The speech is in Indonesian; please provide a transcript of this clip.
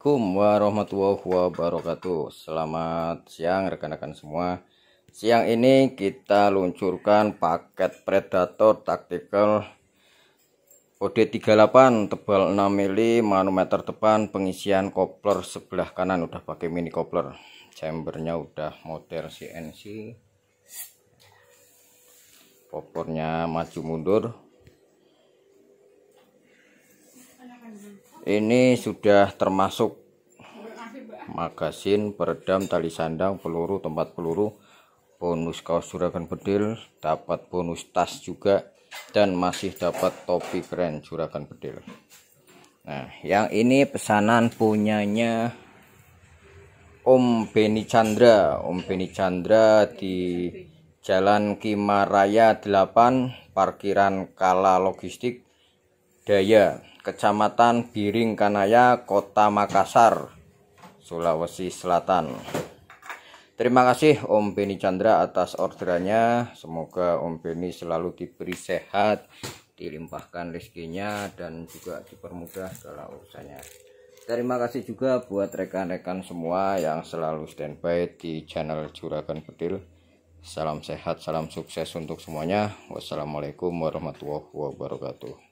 Assalamualaikum warahmatullahi wabarakatuh Selamat siang rekan-rekan semua Siang ini kita luncurkan paket Predator Tactical OD38 tebal 6 mili manometer depan pengisian kopler sebelah kanan udah pakai mini kopler chambernya udah model CNC popornya maju mundur ini sudah termasuk magasin peredam tali sandang peluru tempat peluru bonus kaos juragan bedil dapat bonus tas juga dan masih dapat topi keren juragan bedil nah yang ini pesanan punyanya Om Beni Chandra Om Beni Chandra di Jalan Kimaraya 8 parkiran Kala Logistik Daya Kecamatan Biring Kanaya, Kota Makassar, Sulawesi Selatan. Terima kasih Om Beni Chandra atas orderannya. Semoga Om Beni selalu diberi sehat, dilimpahkan rezekinya dan juga dipermudah dalam urusannya. Terima kasih juga buat rekan-rekan semua yang selalu standby di channel Juragan Petil. Salam sehat, salam sukses untuk semuanya. Wassalamualaikum warahmatullahi wabarakatuh.